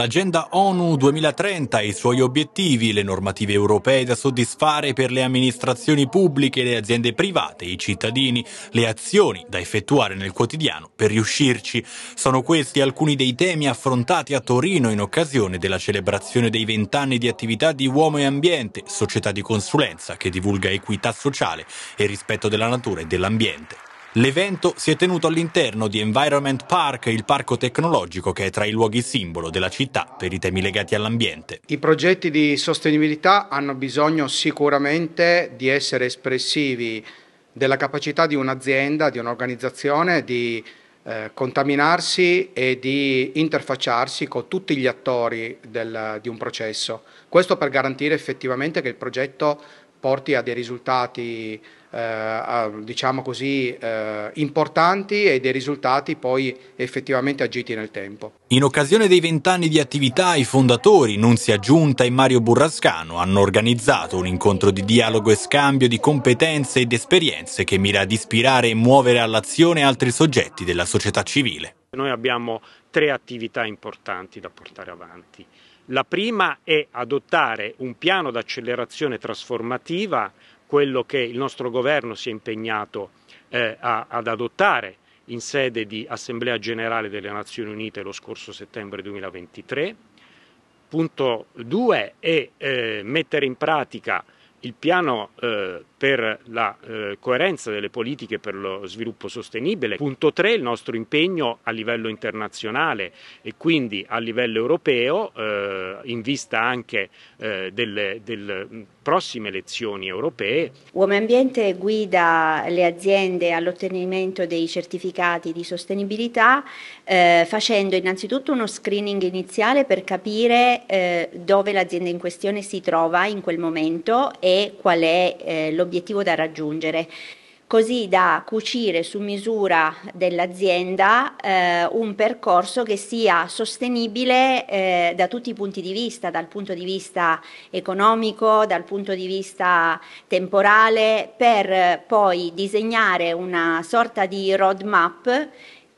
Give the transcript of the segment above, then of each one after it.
L'agenda ONU 2030 e i suoi obiettivi, le normative europee da soddisfare per le amministrazioni pubbliche, le aziende private, i cittadini, le azioni da effettuare nel quotidiano per riuscirci. Sono questi alcuni dei temi affrontati a Torino in occasione della celebrazione dei vent'anni di attività di Uomo e Ambiente, società di consulenza che divulga equità sociale e rispetto della natura e dell'ambiente. L'evento si è tenuto all'interno di Environment Park, il parco tecnologico che è tra i luoghi simbolo della città per i temi legati all'ambiente. I progetti di sostenibilità hanno bisogno sicuramente di essere espressivi della capacità di un'azienda, di un'organizzazione di eh, contaminarsi e di interfacciarsi con tutti gli attori del, di un processo. Questo per garantire effettivamente che il progetto porti a dei risultati eh, diciamo così, eh, importanti e dei risultati poi effettivamente agiti nel tempo. In occasione dei vent'anni di attività i fondatori Nunzia Giunta e Mario Burrascano hanno organizzato un incontro di dialogo e scambio di competenze ed esperienze che mira ad ispirare e muovere all'azione altri soggetti della società civile. Noi abbiamo tre attività importanti da portare avanti. La prima è adottare un piano d'accelerazione trasformativa, quello che il nostro governo si è impegnato eh, a, ad adottare in sede di Assemblea generale delle Nazioni Unite lo scorso settembre 2023. Punto 2 è eh, mettere in pratica il piano eh, per la eh, coerenza delle politiche per lo sviluppo sostenibile. Punto 3, il nostro impegno a livello internazionale e quindi a livello europeo eh, in vista anche eh, delle, delle, prossime elezioni europee. Uomo Ambiente guida le aziende all'ottenimento dei certificati di sostenibilità eh, facendo innanzitutto uno screening iniziale per capire eh, dove l'azienda in questione si trova in quel momento e e qual è eh, l'obiettivo da raggiungere così da cucire su misura dell'azienda eh, un percorso che sia sostenibile eh, da tutti i punti di vista, dal punto di vista economico, dal punto di vista temporale, per poi disegnare una sorta di roadmap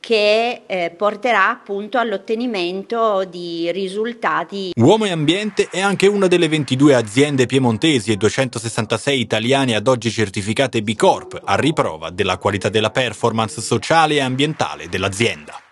che eh, porterà appunto all'ottenimento di risultati. Uomo e Ambiente è anche una delle 22 aziende piemontesi e 266 italiane ad oggi certificate B Corp, a riprova della qualità della performance sociale e ambientale dell'azienda.